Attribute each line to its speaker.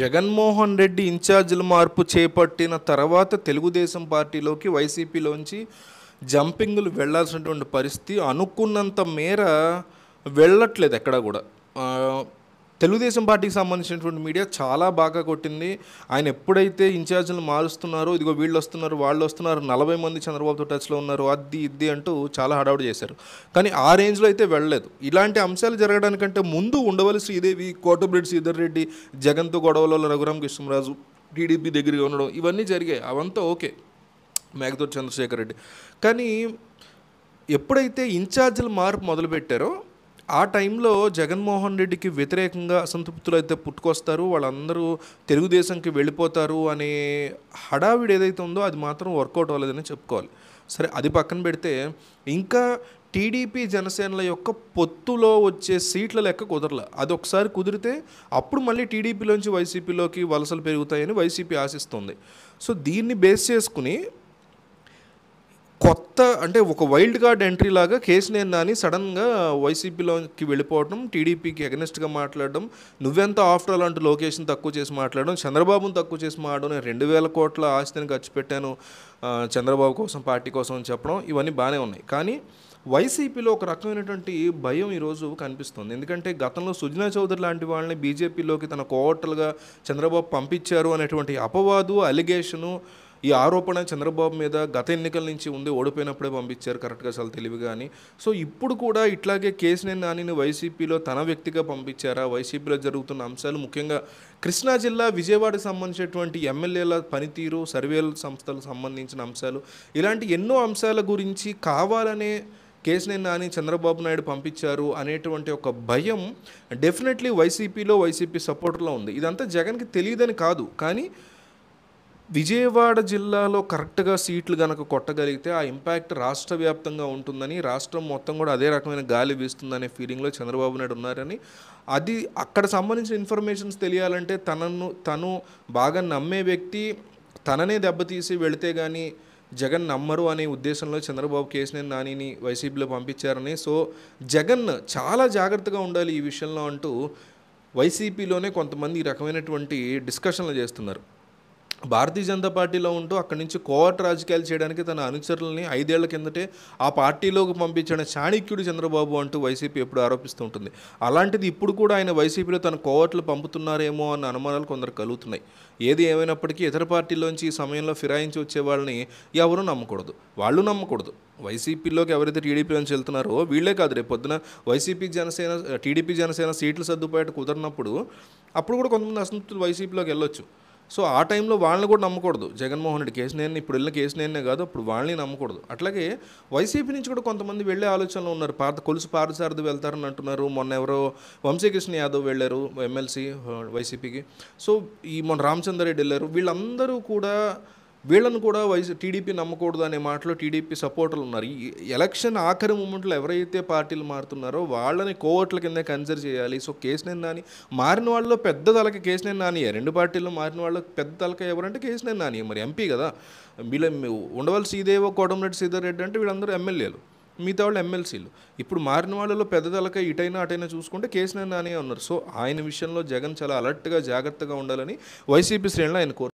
Speaker 1: జగన్మోహన్ రెడ్డి ఇన్ఛార్జీల మార్పు చేపట్టిన తర్వాత తెలుగుదేశం పార్టీలోకి వైసీపీలోంచి జంపింగ్లు వెళ్లాల్సినటువంటి పరిస్థితి అనుకున్నంత మేర వెళ్ళట్లేదు ఎక్కడ కూడా తెలుగుదేశం పార్టీకి సంబంధించినటువంటి మీడియా చాలా బాగా కొట్టింది ఆయన ఎప్పుడైతే ఇన్ఛార్జీలు మారుస్తున్నారో ఇదిగో వీళ్ళు వస్తున్నారు వాళ్ళు వస్తున్నారు నలభై మంది చంద్రబాబుతో టచ్లో ఉన్నారు అది ఇది అంటూ చాలా హడావుడి చేశారు కానీ ఆ రేంజ్లో అయితే వెళ్ళలేదు ఇలాంటి అంశాలు జరగడానికంటే ముందు ఉండవలసి ఇదేవి కోటబ్రిడ్ శ్రీధర్ రెడ్డి జగన్తో గొడవలలో రఘురామ్ కృష్ణరాజు టీడీపీ దగ్గరగా ఉండడం ఇవన్నీ జరిగాయి అవంతా ఓకే మేఘదూర్ చంద్రశేఖర్ రెడ్డి కానీ ఎప్పుడైతే ఇన్ఛార్జీలు మార్పు మొదలుపెట్టారో ఆ టైంలో జగన్మోహన్ రెడ్డికి వ్యతిరేకంగా అసంతృప్తులు అయితే పుట్టుకొస్తారు వాళ్ళందరూ తెలుగుదేశంకి వెళ్ళిపోతారు అనే హడావిడి ఏదైతే ఉందో అది మాత్రం వర్కౌట్ అవ్వలేదని చెప్పుకోవాలి సరే అది పక్కన పెడితే ఇంకా టీడీపీ జనసేనల యొక్క పొత్తులో వచ్చే సీట్ల లెక్క కుదరల అది ఒకసారి కుదిరితే అప్పుడు మళ్ళీ టీడీపీలోంచి వైసీపీలోకి వలసలు పెరుగుతాయని వైసీపీ ఆశిస్తుంది సో దీన్ని బేస్ చేసుకుని కొత్త అంటే ఒక వైల్డ్ కార్డ్ ఎంట్రీ లాగా నేను నాని సడన్గా వైసీపీలోకి వెళ్ళిపోవడం టీడీపీకి అగెనిస్ట్గా మాట్లాడడం నువ్వెంత ఆఫ్టర్ అలాంటి లొకేషన్ తక్కువ చేసి మాట్లాడడం చంద్రబాబును తక్కువ చేసి మాట్లాడడం నేను రెండు వేల కోట్ల ఆస్తిని ఖర్చు పెట్టాను చంద్రబాబు కోసం పార్టీ కోసం అని చెప్పడం ఇవన్నీ బాగానే ఉన్నాయి కానీ వైసీపీలో ఒక రకమైనటువంటి భయం ఈరోజు కనిపిస్తుంది ఎందుకంటే గతంలో సుజనా చౌదరి లాంటి వాళ్ళని బీజేపీలోకి తన కోటలుగా చంద్రబాబు పంపించారు అనేటువంటి అపవాదు అలిగేషను ఈ ఆరోపణ చంద్రబాబు మీద గత ఎన్నికల నుంచి ఉంది ఓడిపోయినప్పుడే పంపించారు కరెక్ట్గా చాలా తెలివిగా అని సో ఇప్పుడు కూడా ఇట్లాగే కేసీనేని నానిని వైసీపీలో తన వ్యక్తిగా పంపించారా వైసీపీలో జరుగుతున్న అంశాలు ముఖ్యంగా కృష్ణా జిల్లా విజయవాడకు సంబంధించినటువంటి ఎమ్మెల్యేల పనితీరు సర్వేల సంస్థలకు సంబంధించిన అంశాలు ఇలాంటి ఎన్నో అంశాల గురించి కావాలనే కేసీనేని నాని చంద్రబాబు నాయుడు పంపించారు అనేటువంటి ఒక భయం డెఫినెట్లీ వైసీపీలో వైసీపీ సపోర్ట్లో ఉంది ఇదంతా జగన్కి తెలియదని కాదు కానీ విజయవాడ జిల్లాలో కరెక్ట్గా సీట్లు కనుక కొట్టగలిగితే ఆ ఇంపాక్ట్ రాష్ట్ర వ్యాప్తంగా ఉంటుందని రాష్ట్రం మొత్తం కూడా అదే రకమైన గాలి వీస్తుందనే ఫీలింగ్లో చంద్రబాబు నాయుడు ఉన్నారని అది అక్కడ సంబంధించిన ఇన్ఫర్మేషన్స్ తెలియాలంటే తనను తను బాగా నమ్మే వ్యక్తి తననే దెబ్బతీసి వెళితే కానీ జగన్ నమ్మరు అనే ఉద్దేశంలో చంద్రబాబు కేసునే నానిని వైసీపీలో పంపించారని సో జగన్ చాలా జాగ్రత్తగా ఉండాలి ఈ విషయంలో అంటూ వైసీపీలోనే కొంతమంది ఈ రకమైనటువంటి డిస్కషన్లు చేస్తున్నారు భారతీయ జనతా పార్టీలో ఉంటూ అక్కడి నుంచి కోవట్ రాజకీయాలు చేయడానికి తన అనుచరులని ఐదేళ్ల కిందటే ఆ పార్టీలోకి పంపించిన చాణిక్యుడు చంద్రబాబు అంటూ వైసీపీ ఎప్పుడు ఆరోపిస్తూ ఉంటుంది అలాంటిది ఇప్పుడు కూడా ఆయన వైసీపీలో తన కోవట్లు పంపుతున్నారేమో అన్న అనుమానాలు కొందరు కలుగుతున్నాయి ఏది ఏమైనప్పటికీ ఇతర పార్టీలోంచి ఈ సమయంలో ఫిరాయించి వచ్చే వాళ్ళని ఎవరూ నమ్మకూడదు వాళ్ళు నమ్మకూడదు వైసీపీలోకి ఎవరైతే టీడీపీ నుంచి వెళ్తున్నారో వీళ్ళే కాదు రేపు పొద్దున వైసీపీ జనసేన టీడీపీ జనసేన సీట్లు సర్దుపాటు కుదరినప్పుడు అప్పుడు కూడా కొంతమంది అసంతృప్తులు వైసీపీలోకి వెళ్ళొచ్చు సో ఆ టైంలో వాళ్ళని కూడా నమ్మకూడదు జగన్మోహన్ రెడ్డి కేసు నేను ఇప్పుడు వెళ్ళిన కేసు నేనే కాదు అప్పుడు వాళ్ళని నమ్మకూడదు అట్లాగే వైసీపీ నుంచి కూడా కొంతమంది వెళ్ళే ఆలోచనలో ఉన్నారు పాత కొలుసు పారసారథి వెళ్తారని అంటున్నారు మొన్న ఎవరో వంశీకృష్ణ యాదవ్ వెళ్ళారు ఎమ్మెల్సీ వైసీపీకి సో ఈ మొన్న రామచంద్ర రెడ్డి వెళ్ళారు వీళ్ళందరూ కూడా వీళ్ళను కూడా వైసీ టీడీపీ నమ్మకూడదు అనే మాటలో టీడీపీ సపోర్టర్లు ఉన్నారు ఈ ఎలక్షన్ ఆఖరి మూమెంట్లో ఎవరైతే పార్టీలు మారుతున్నారో వాళ్ళని కోవట్ల కింద కన్సిడర్ చేయాలి సో నేను నాని మారిన వాళ్ళలో పెద్ద తలక నేను నాని రెండు పార్టీల్లో మారిన వాళ్ళ పెద్ద తలక ఎవరంటే నేను నాని మరి ఎంపీ కదా వీళ్ళ ఉండవలసి ఇదేవో కోటంరెడ్డి శ్రీధర్ రెడ్డి అంటే వీళ్ళందరూ ఎమ్మెల్యేలు మిగతా వాళ్ళు ఎమ్మెల్సీలు ఇప్పుడు మారిన వాళ్ళలో తలక ఇటైనా అటైనా చూసుకుంటే నేను నాని ఉన్నారు సో ఆయన విషయంలో జగన్ చాలా అలర్ట్గా జాగ్రత్తగా ఉండాలని వైసీపీ శ్రేణులు ఆయన కోరు